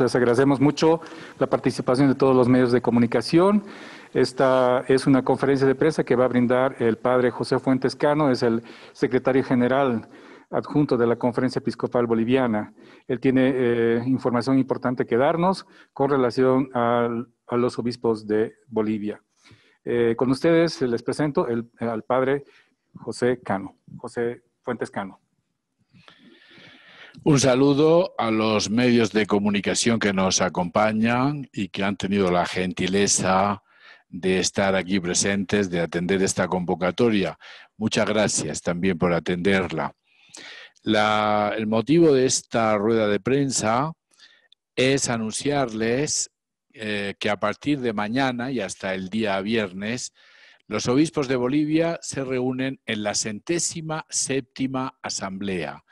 Les agradecemos mucho la participación de todos los medios de comunicación. Esta es una conferencia de prensa que va a brindar el padre José Fuentes Cano, es el secretario general adjunto de la Conferencia Episcopal Boliviana. Él tiene eh, información importante que darnos con relación a los obispos de Bolivia. Eh, con ustedes les presento al padre José Cano, José Fuentes Cano. Un saludo a los medios de comunicación que nos acompañan y que han tenido la gentileza de estar aquí presentes, de atender esta convocatoria. Muchas gracias también por atenderla. el motivo de esta rueda de prensa es anunciarles eh, que a partir de mañana y hasta el día viernes, los obispos de Bolivia se reúnen en la centésima séptima asamblea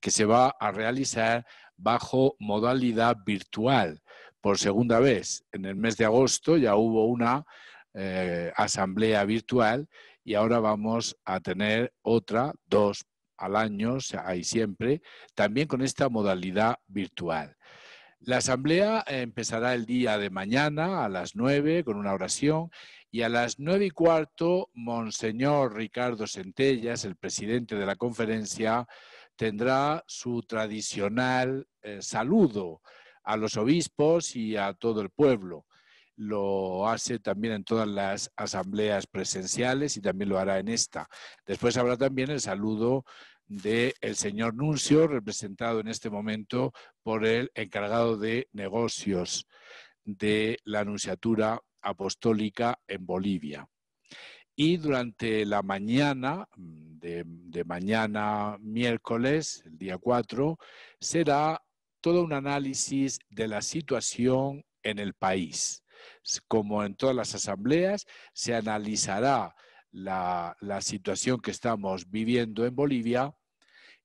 que se va a realizar bajo modalidad virtual. Por segunda vez, en el mes de agosto ya hubo una eh, asamblea virtual y ahora vamos a tener otra, dos al año, o siempre, también con esta modalidad virtual. La asamblea empezará el día de mañana a las nueve con una oración y a las nueve y cuarto, Monseñor Ricardo Centellas, el presidente de la conferencia, tendrá su tradicional eh, saludo a los obispos y a todo el pueblo. Lo hace también en todas las asambleas presenciales y también lo hará en esta. Después habrá también el saludo del señor Nuncio, representado en este momento por el encargado de negocios de la Nunciatura Apostólica en Bolivia. Y durante la mañana, mm, de, mañana miércoles, el día 4, será todo un análisis de la situación en el país. Como en todas las asambleas, se analizará la, situación que estamos viviendo en Bolivia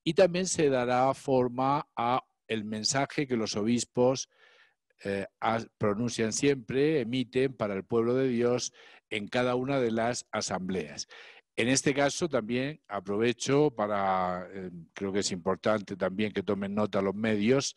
y también se dará forma a el mensaje que los obispos eh, pronuncian siempre, emiten para el pueblo de Dios en cada una de las asambleas. En este caso también aprovecho para, eh, creo que es importante también que tomen nota los medios,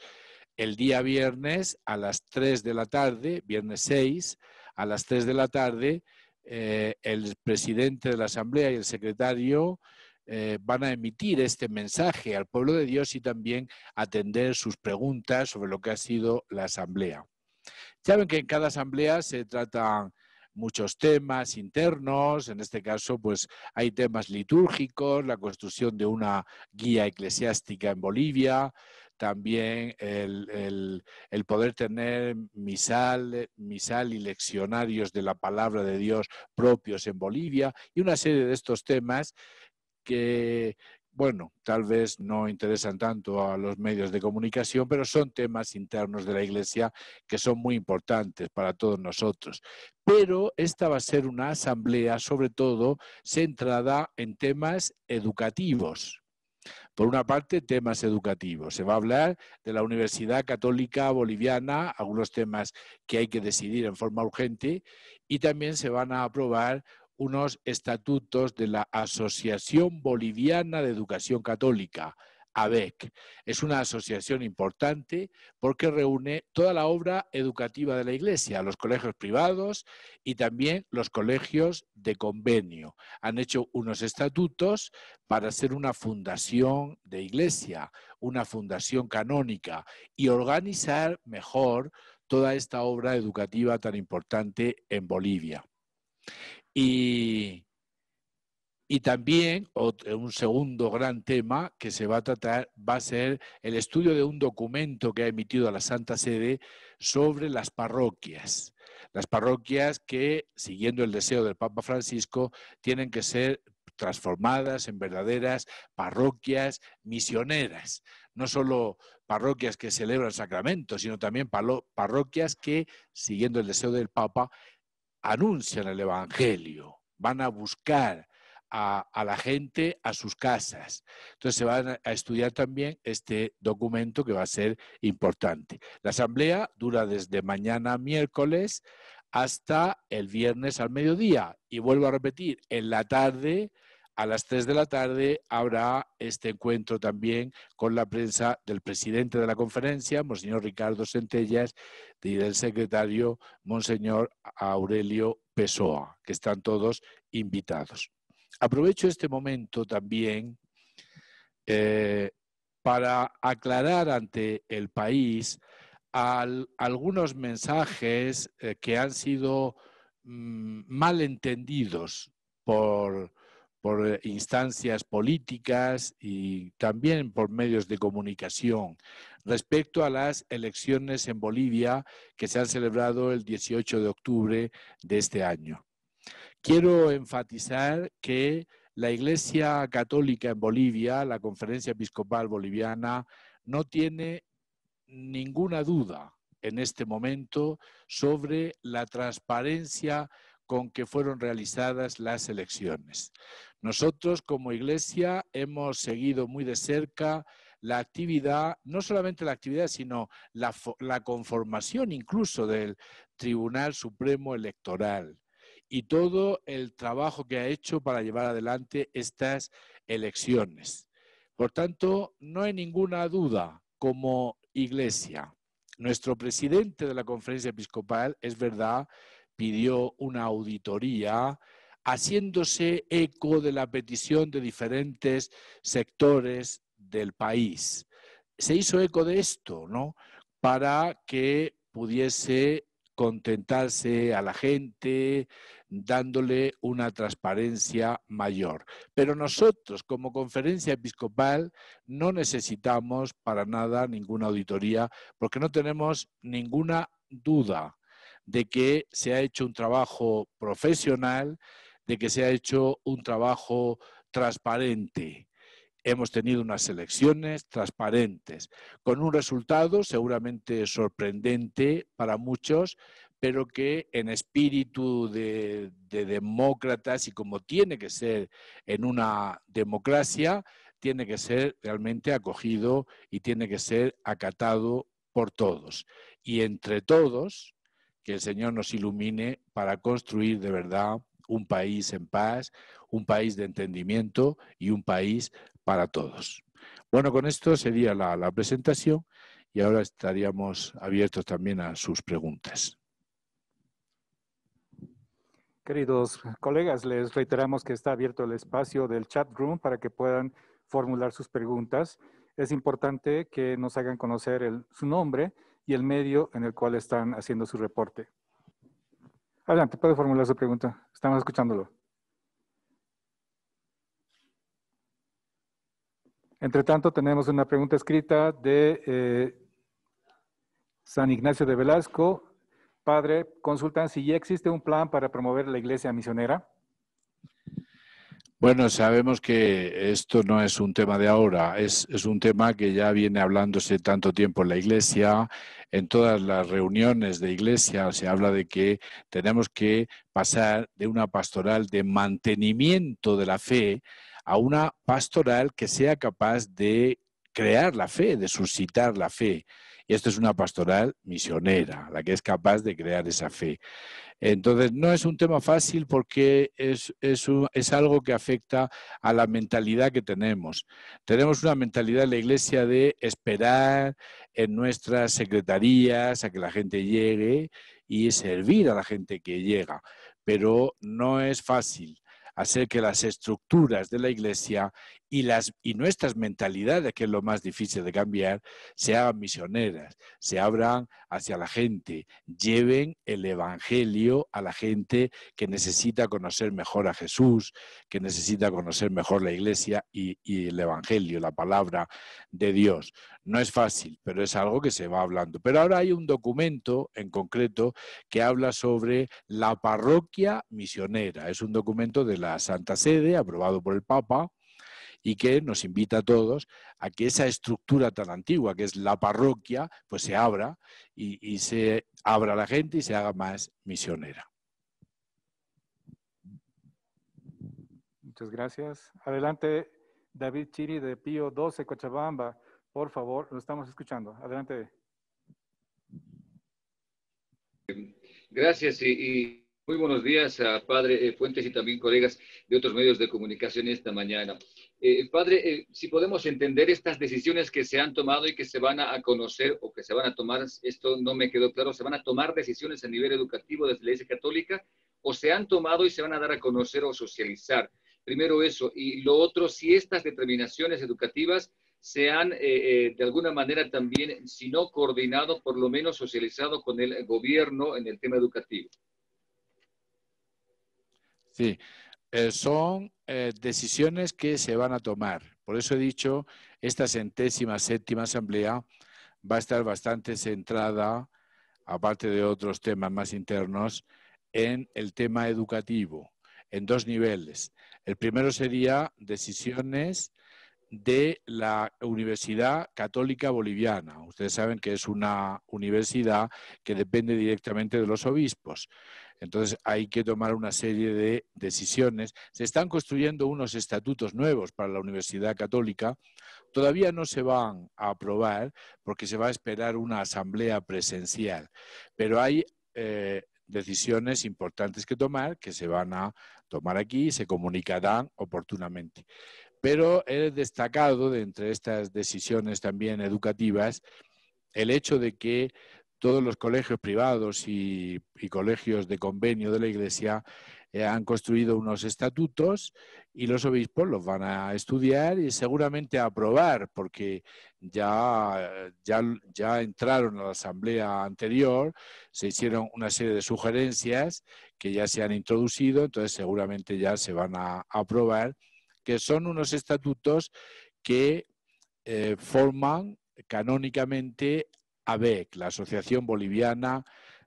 el día viernes a las 3 de la tarde, viernes 6, a las 3 de la tarde, eh, el presidente de la Asamblea y el secretario eh, van a emitir este mensaje al pueblo de Dios y también atender sus preguntas sobre lo que ha sido la Asamblea. Saben que en cada Asamblea se tratan muchos temas internos, en este caso pues hay temas litúrgicos, la construcción de una guía eclesiástica en Bolivia, también el, poder tener misal, misal y leccionarios de la palabra de Dios propios en Bolivia y una serie de estos temas que, bueno, tal vez no interesan tanto a los medios de comunicación, pero son temas internos de la Iglesia que son muy importantes para todos nosotros pero esta va a ser una asamblea sobre todo centrada en temas educativos. Por una parte, temas educativos. Se va a hablar de la Universidad Católica Boliviana, algunos temas que hay que decidir en forma urgente, y también se van a aprobar unos estatutos de la Asociación Boliviana de Educación Católica, ABEC. Es una asociación importante porque reúne toda la obra educativa de la Iglesia, los colegios privados y también los colegios de convenio. Han hecho unos estatutos para ser una fundación de Iglesia, una fundación canónica y organizar mejor toda esta obra educativa tan importante en Bolivia. Y y también eh, un segundo gran tema que se va a tratar va a ser el estudio de un documento que ha emitido la Santa Sede sobre las parroquias. Las parroquias que, siguiendo el deseo del Papa Francisco, tienen que ser transformadas en verdaderas parroquias misioneras. No solo parroquias que celebran sacramentos, sino también parroquias que, siguiendo el deseo del Papa, anuncian el Evangelio, van a buscar a, la gente a sus casas. Entonces se van a estudiar también este documento que va a ser importante. La asamblea dura desde mañana miércoles hasta el viernes al mediodía. Y vuelvo a repetir, en la tarde, a las 3 de la tarde, habrá este encuentro también con la prensa del presidente de la conferencia, Monseñor Ricardo Centellas, y del secretario, Monseñor Aurelio Pessoa, que están todos invitados. Aprovecho este momento también eh, para aclarar ante el país algunos mensajes eh, que han sido mm, malentendidos por, por instancias políticas y también por medios de comunicación respecto a las elecciones en Bolivia que se han celebrado el 18 de octubre de este año. Quiero enfatizar que la Iglesia Católica en Bolivia, la Conferencia Episcopal Boliviana, no tiene ninguna duda en este momento sobre la transparencia con que fueron realizadas las elecciones. Nosotros como Iglesia hemos seguido muy de cerca la actividad, no solamente la actividad, sino la, conformación incluso del Tribunal Supremo Electoral y todo el trabajo que ha hecho para llevar adelante estas elecciones. Por tanto, no hay ninguna duda como iglesia. Nuestro presidente de la conferencia episcopal, es verdad, pidió una auditoría haciéndose eco de la petición de diferentes sectores del país. Se hizo eco de esto, ¿no? Para que pudiese contentarse a la gente, dándole una transparencia mayor. Pero nosotros, como conferencia episcopal, no necesitamos para nada ninguna auditoría, porque no tenemos ninguna duda de que se ha hecho un trabajo profesional, de que se ha hecho un trabajo transparente Hemos tenido unas elecciones transparentes, con un resultado seguramente sorprendente para muchos, pero que en espíritu de, demócratas y como tiene que ser en una democracia, tiene que ser realmente acogido y tiene que ser acatado por todos. Y entre todos, que el Señor nos ilumine para construir de verdad un país en paz, un país de entendimiento y un país para todos. Bueno, con esto sería la, presentación y ahora estaríamos abiertos también a sus preguntas. Queridos colegas, les reiteramos que está abierto el espacio del chat room para que puedan formular sus preguntas. Es importante que nos hagan conocer su nombre y el medio en el cual están haciendo su reporte. Adelante, puede formular su pregunta. Estamos escuchándolo. Entre tanto, tenemos una pregunta escrita de eh, San Ignacio de Velasco. Padre, consultan si ya existe un plan para promover la iglesia misionera. Bueno, sabemos que esto no es un tema de ahora, es, es, un tema que ya viene hablándose tanto tiempo en la iglesia, en todas las reuniones de iglesia se habla de que tenemos que pasar de una pastoral de mantenimiento de la fe a una pastoral que sea capaz de crear la fe, de suscitar la fe. Y esto es una pastoral misionera, la que es capaz de crear esa fe. Entonces, no es un tema fácil porque es, es algo que afecta a la mentalidad que tenemos. Tenemos una mentalidad en la iglesia de esperar en nuestras secretarías a que la gente llegue y servir a la gente que llega, pero no es fácil hacer que las estructuras de la Iglesia y, nuestras mentalidades, que es lo más difícil de cambiar, se hagan misioneras, se abran hacia la gente, lleven el Evangelio a la gente que necesita conocer mejor a Jesús, que necesita conocer mejor la iglesia y, y el Evangelio, la palabra de Dios. No es fácil, pero es algo que se va hablando. Pero ahora hay un documento en concreto que habla sobre la parroquia misionera. Es un documento de la Santa Sede, aprobado por el Papa, y que nos invita a todos a que esa estructura tan antigua que es la parroquia, pues se abra y, se abra la gente y se haga más misionera. Muchas gracias. Adelante, David Chiri de Pío 12, Cochabamba. Por favor, lo estamos escuchando. Adelante. Gracias y muy buenos días, ah, padre eh, Fuentes y también colegas de otros medios de comunicación esta mañana. Eh, padre, eh, si podemos entender estas decisiones que se han tomado y que se van a conocer o que se van a tomar, esto no me quedó claro, ¿se van a tomar decisiones a nivel educativo desde la Iglesia Católica o se han tomado y se van a dar a conocer o socializar? Primero eso. Y lo otro, si estas determinaciones educativas se han de alguna manera también, si no coordinado, por lo menos socializado con el gobierno en el tema educativo. Sí, eh, son eh, decisiones que se van a tomar. Por eso he dicho, esta centésima séptima asamblea va a estar bastante centrada, aparte de otros temas más internos, en el tema educativo, en dos niveles. El primero sería decisiones de la Universidad Católica Boliviana. Ustedes saben que es una universidad que depende directamente de los obispos. Entonces hay que tomar una serie de decisiones. Se están construyendo unos estatutos nuevos para la Universidad Católica. Todavía no se van a aprobar porque se va a esperar una asamblea presencial. Pero hay eh, decisiones importantes que tomar que se van a tomar aquí y se comunicarán oportunamente pero he destacado de entre estas decisiones también educativas el hecho de que todos los colegios privados y, colegios de convenio de la Iglesia eh, han construido unos estatutos y los obispos los van a estudiar y seguramente a aprobar, porque ya entraron a la asamblea anterior, se hicieron una serie de sugerencias que ya se han introducido, entonces seguramente ya se van a aprobar que son unos estatutos que eh, forman canónicamente ABEC, la Asociación Boliviana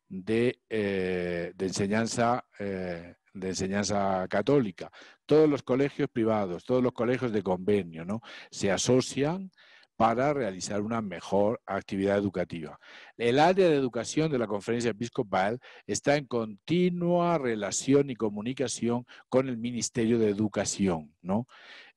de, eh, Enseñanza. Eh, de enseñanza católica, todos los colegios privados, todos los colegios de convenio, ¿no? Se asocian para realizar una mejor actividad educativa. El área de educación de la Conferencia Episcopal está en continua relación y comunicación con el Ministerio de Educación, ¿no?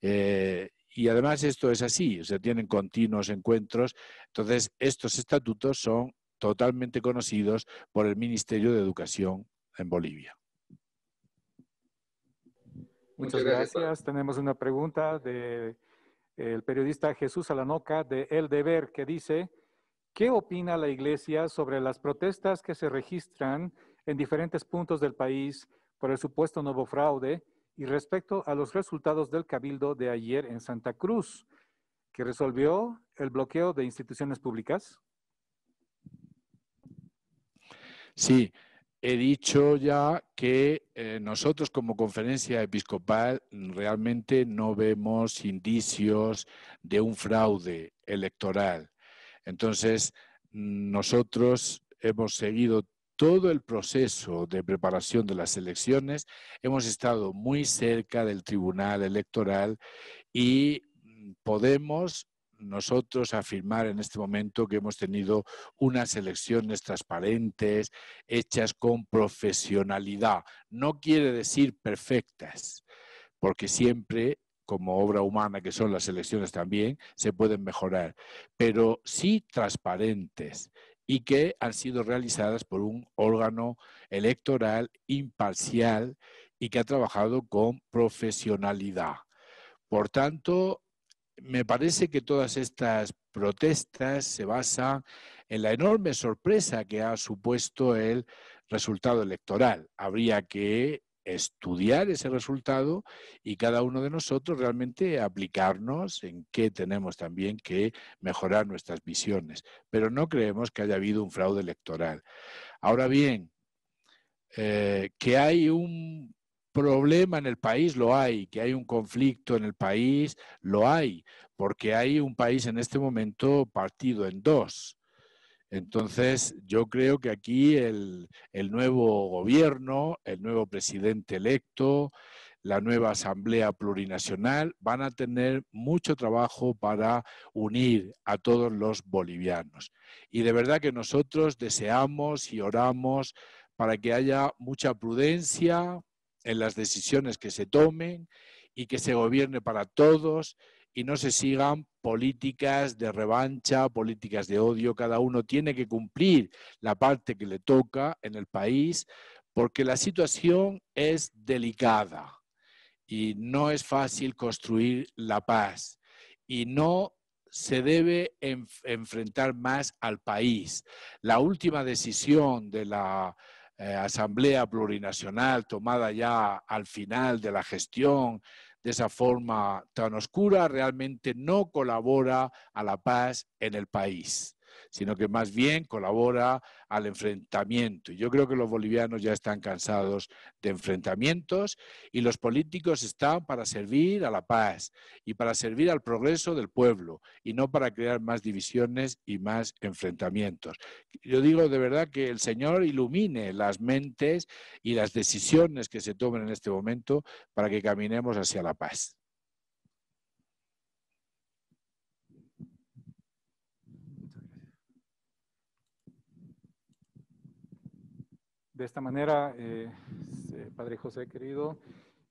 Eh, y además esto es así, o sea, tienen continuos encuentros. Entonces, estos estatutos son totalmente conocidos por el Ministerio de Educación en Bolivia. Muchas gracias. Tenemos una pregunta de el periodista Jesús Alanoca de El Deber, que dice, ¿qué opina la Iglesia sobre las protestas que se registran en diferentes puntos del país por el supuesto nuevo fraude y respecto a los resultados del cabildo de ayer en Santa Cruz, que resolvió el bloqueo de instituciones públicas? Sí, he dicho ya que eh, nosotros como conferencia episcopal realmente no vemos indicios de un fraude electoral. Entonces, nosotros hemos seguido todo el proceso de preparación de las elecciones, hemos estado muy cerca del Tribunal Electoral y mm, podemos nosotros afirmar en este momento que hemos tenido unas elecciones transparentes, hechas con profesionalidad. No quiere decir perfectas, porque siempre como obra humana que son las elecciones también, se pueden mejorar, pero sí transparentes y que han sido realizadas por un órgano electoral imparcial y que ha trabajado con profesionalidad. Por tanto, me parece que todas estas protestas se basan en la enorme sorpresa que ha supuesto el resultado electoral. Habría que estudiar ese resultado y cada uno de nosotros realmente aplicarnos en qué tenemos también que mejorar nuestras visiones. Pero no creemos que haya habido un fraude electoral. Ahora bien, eh, que hay un problema en el país, lo hay, que hay un conflicto en el país, lo hay, porque hay un país en este momento partido en dos. Entonces, yo creo que aquí el, nuevo gobierno, el nuevo presidente electo, la nueva Asamblea Plurinacional van a tener mucho trabajo para unir a todos los bolivianos. Y de verdad que nosotros deseamos y oramos para que haya mucha prudencia, en las decisiones que se tomen y que se gobierne para todos y no se sigan políticas de revancha, políticas de odio. Cada uno tiene que cumplir la parte que le toca en el país porque la situación es delicada y no es fácil construir la paz y no se debe enfrentar más al país. La última decisión de la eh, asamblea plurinacional tomada ya al final de la gestión de esa forma tan oscura realmente no colabora a la paz en el país sino que más bien colabora al enfrentamiento. Yo creo que los bolivianos ya están cansados de enfrentamientos y los políticos están para servir a la paz y para servir al progreso del pueblo y no para crear más divisiones y más enfrentamientos. Yo digo de verdad que el Señor ilumine las mentes y las decisiones que se tomen en este momento para que caminemos hacia la paz. De esta manera, eh, eh, Padre José querido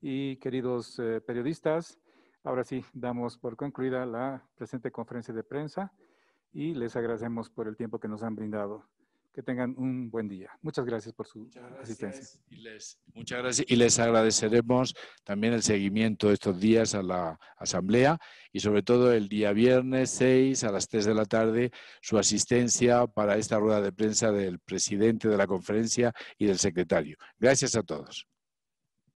y queridos eh, periodistas, ahora sí damos por concluida la presente conferencia de prensa y les agradecemos por el tiempo que nos han brindado que tengan un buen día. Muchas gracias por su asistencia. muchas gracias y les agradeceremos también el seguimiento estos días a la asamblea y sobre todo el día viernes 6 a las 3 de la tarde su asistencia para esta rueda de prensa del presidente de la conferencia y del secretario. Gracias a todos.